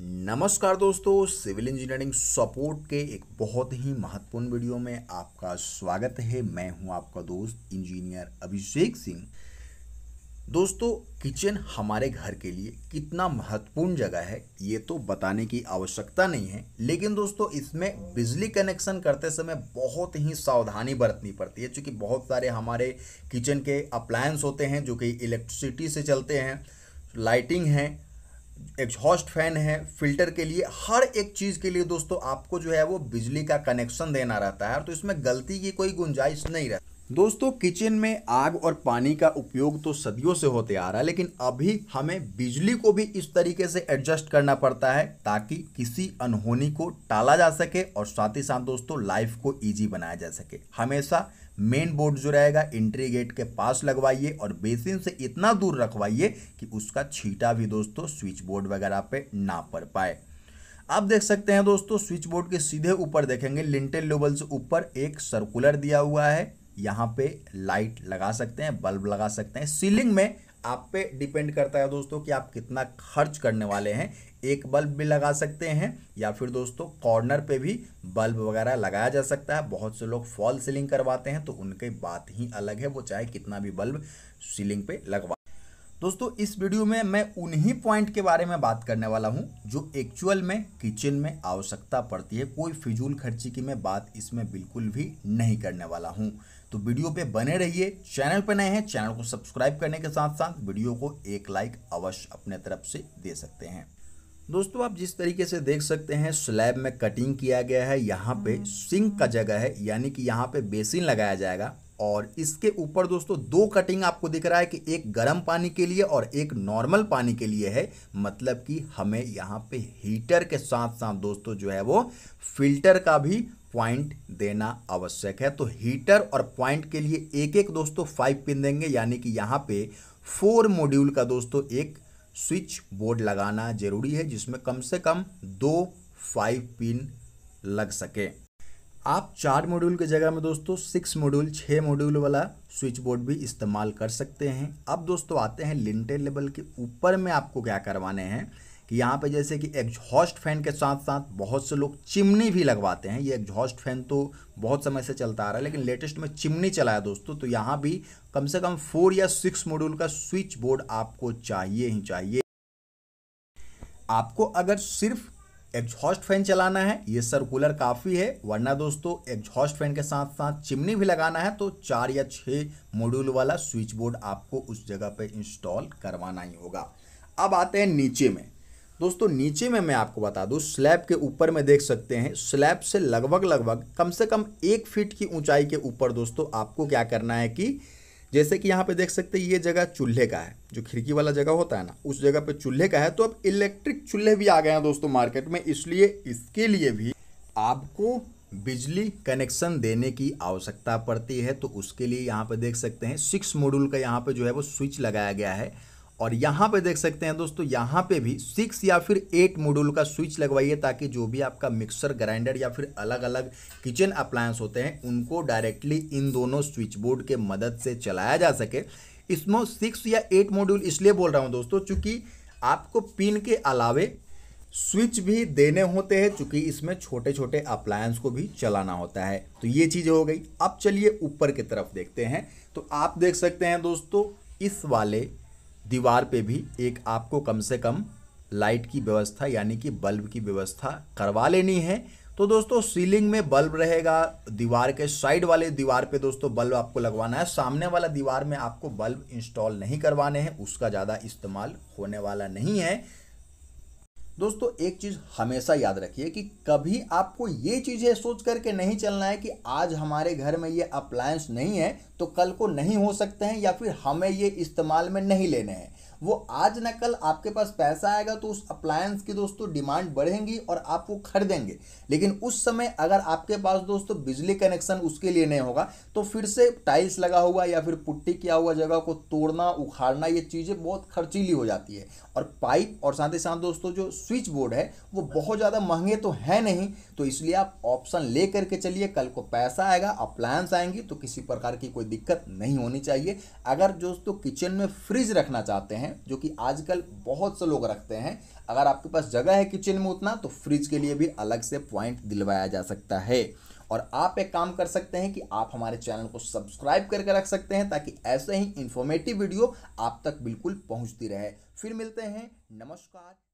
नमस्कार दोस्तों civil engineering support के एक बहुत ही महत्वपूर्ण वीडियो में आपका स्वागत है मैं हूं आपका दोस्त इंजीनियर अभिषेक सिंह दोस्तों किचन हमारे घर के लिए कितना महत्वपूर्ण जगह है ये तो बताने की आवश्यकता नहीं है लेकिन दोस्तों इसमें बिजली कनेक्शन करते समय बहुत ही सावधानी बरतनी पड़ती है क्योंकि बहुत सारे हमारे किचन के अप्लायंस होते हैं जो कि इलेक्ट्रिसिटी से चलते हैं लाइटिंग है एग्जॉस्ट फैन है फिल्टर के लिए हर एक चीज़ के लिए दोस्तों आपको जो है वो बिजली का कनेक्शन देना रहता है तो इसमें गलती की कोई गुंजाइश नहीं रहती दोस्तों किचन में आग और पानी का उपयोग तो सदियों से होते आ रहा है लेकिन अभी हमें बिजली को भी इस तरीके से एडजस्ट करना पड़ता है ताकि किसी अनहोनी को टाला जा सके और साथ ही साथ दोस्तों लाइफ को इजी बनाया जा सके हमेशा मेन बोर्ड जो रहेगा एंट्री गेट के पास लगवाइए और बेसिन से इतना दूर रखवाइए कि उसका छीटा भी दोस्तों स्विच बोर्ड वगैरह पे ना पड़ पाए आप देख सकते हैं दोस्तों स्विच बोर्ड के सीधे ऊपर देखेंगे लिंटेल लेवल से ऊपर एक सर्कुलर दिया हुआ है यहाँ पे लाइट लगा सकते हैं बल्ब लगा सकते हैं सीलिंग में आप पे डिपेंड करता है दोस्तों कि आप कितना खर्च करने वाले हैं एक बल्ब भी लगा सकते हैं या फिर दोस्तों कॉर्नर पे भी बल्ब वगैरह लगाया जा सकता है बहुत से लोग फॉल सीलिंग करवाते हैं तो उनकी बात ही अलग है वो चाहे कितना भी बल्ब सीलिंग पे लगवा दोस्तों इस वीडियो में मैं उन्हीं पॉइंट के बारे में बात करने वाला हूं जो एक्चुअल में किचन में आवश्यकता पड़ती है कोई फिजूल खर्ची की मैं बात इसमें बिल्कुल भी नहीं करने वाला हूं तो वीडियो पे बने रहिए चैनल पर नए हैं चैनल को सब्सक्राइब करने के साथ साथ वीडियो को एक लाइक अवश्य अपने तरफ से दे सकते हैं दोस्तों आप जिस तरीके से देख सकते हैं स्लैब में कटिंग किया गया है यहाँ पे हम्म। सिंक का जगह है यानी कि यहाँ पे बेसिन लगाया जाएगा और इसके ऊपर दोस्तों दो कटिंग आपको दिख रहा है कि एक गर्म पानी के लिए और एक नॉर्मल पानी के लिए है मतलब कि हमें यहाँ पे हीटर के साथ साथ दोस्तों जो है वो फिल्टर का भी पॉइंट देना आवश्यक है तो हीटर और पॉइंट के लिए एक एक दोस्तों फाइव पिन देंगे यानी कि यहाँ पे फोर मॉड्यूल का दोस्तों एक स्विच बोर्ड लगाना जरूरी है जिसमें कम से कम दो फाइव पिन लग सके आप चार मॉड्यूल की जगह में दोस्तों सिक्स मॉड्यूल छः मॉड्यूल वाला स्विच बोर्ड भी इस्तेमाल कर सकते हैं अब दोस्तों आते हैं लिंटे लेवल के ऊपर में आपको क्या करवाने हैं कि यहाँ पे जैसे कि एग्जॉस्ट फैन के साथ साथ बहुत से लोग चिमनी भी लगवाते हैं ये एग्जॉस्ट फैन तो बहुत समय से चलता आ रहा है लेकिन लेटेस्ट में चिमनी चलाया दोस्तों तो यहाँ भी कम से कम फोर या सिक्स मॉड्यूल का स्विच बोर्ड आपको चाहिए ही चाहिए आपको अगर सिर्फ एग्जॉस्ट फैन चलाना है ये सर्कुलर काफ़ी है वरना दोस्तों एग्जॉस्ट फैन के साथ साथ चिमनी भी लगाना है तो चार या छः मॉड्यूल वाला स्विच बोर्ड आपको उस जगह पे इंस्टॉल करवाना ही होगा अब आते हैं नीचे में दोस्तों नीचे में मैं आपको बता दूं स्लैब के ऊपर में देख सकते हैं स्लैब से लगभग लगभग कम से कम एक फीट की ऊंचाई के ऊपर दोस्तों आपको क्या करना है कि जैसे कि यहाँ पे देख सकते हैं ये जगह चूल्हे का है जो खिड़की वाला जगह होता है ना उस जगह पे चूल्हे का है तो अब इलेक्ट्रिक चूल्हे भी आ गए हैं दोस्तों मार्केट में इसलिए इसके लिए भी आपको बिजली कनेक्शन देने की आवश्यकता पड़ती है तो उसके लिए यहाँ पे देख सकते हैं सिक्स मॉड्यूल का यहाँ पे जो है वो स्विच लगाया गया है और यहाँ पे देख सकते हैं दोस्तों यहाँ पे भी सिक्स या फिर एट मॉड्यूल का स्विच लगवाइए ताकि जो भी आपका मिक्सर ग्राइंडर या फिर अलग अलग किचन अप्लायंस होते हैं उनको डायरेक्टली इन दोनों स्विच बोर्ड के मदद से चलाया जा सके इसमें सिक्स या एट मॉड्यूल इसलिए बोल रहा हूँ दोस्तों चूँकि आपको पिन के अलावे स्विच भी देने होते हैं चूँकि इसमें छोटे छोटे अप्लायंस को भी चलाना होता है तो ये चीज़ हो गई अब चलिए ऊपर की तरफ देखते हैं तो आप देख सकते हैं दोस्तों इस वाले दीवार पे भी एक आपको कम से कम लाइट की व्यवस्था यानी कि बल्ब की व्यवस्था करवा लेनी है तो दोस्तों सीलिंग में बल्ब रहेगा दीवार के साइड वाले दीवार पे दोस्तों बल्ब आपको लगवाना है सामने वाला दीवार में आपको बल्ब इंस्टॉल नहीं करवाने हैं उसका ज़्यादा इस्तेमाल होने वाला नहीं है दोस्तों एक चीज़ हमेशा याद रखिए कि कभी आपको ये चीज़ें सोच करके नहीं चलना है कि आज हमारे घर में ये अप्लायंस नहीं है तो कल को नहीं हो सकते हैं या फिर हमें ये इस्तेमाल में नहीं लेने हैं वो आज ना कल आपके पास पैसा आएगा तो उस अप्लायंस की दोस्तों डिमांड बढ़ेंगी और आप वो खरीदेंगे लेकिन उस समय अगर आपके पास दोस्तों बिजली कनेक्शन उसके लिए नहीं होगा तो फिर से टाइल्स लगा हुआ या फिर पुट्टी किया हुआ जगह को तोड़ना उखाड़ना ये चीज़ें बहुत खर्चीली हो जाती है और पाइप और साथ ही साथ दोस्तों जो स्विच बोर्ड है वो बहुत ज़्यादा महंगे तो है नहीं तो इसलिए आप ऑप्शन ले करके चलिए कल को पैसा आएगा अप्लायंस आएंगी तो किसी प्रकार की कोई दिक्कत नहीं होनी चाहिए अगर दोस्तों किचन में फ्रिज रखना चाहते हैं हैं जो कि आजकल बहुत से लोग रखते हैं अगर आपके पास जगह है किचन में उतना तो फ्रिज के लिए भी अलग से पॉइंट दिलवाया जा सकता है और आप एक काम कर सकते हैं कि आप हमारे चैनल को सब्सक्राइब करके रख सकते हैं ताकि ऐसे ही इन्फॉर्मेटिव वीडियो आप तक बिल्कुल पहुंचती रहे फिर मिलते हैं नमस्कार